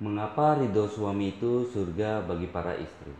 Mengapa ridho suami itu surga bagi para istri?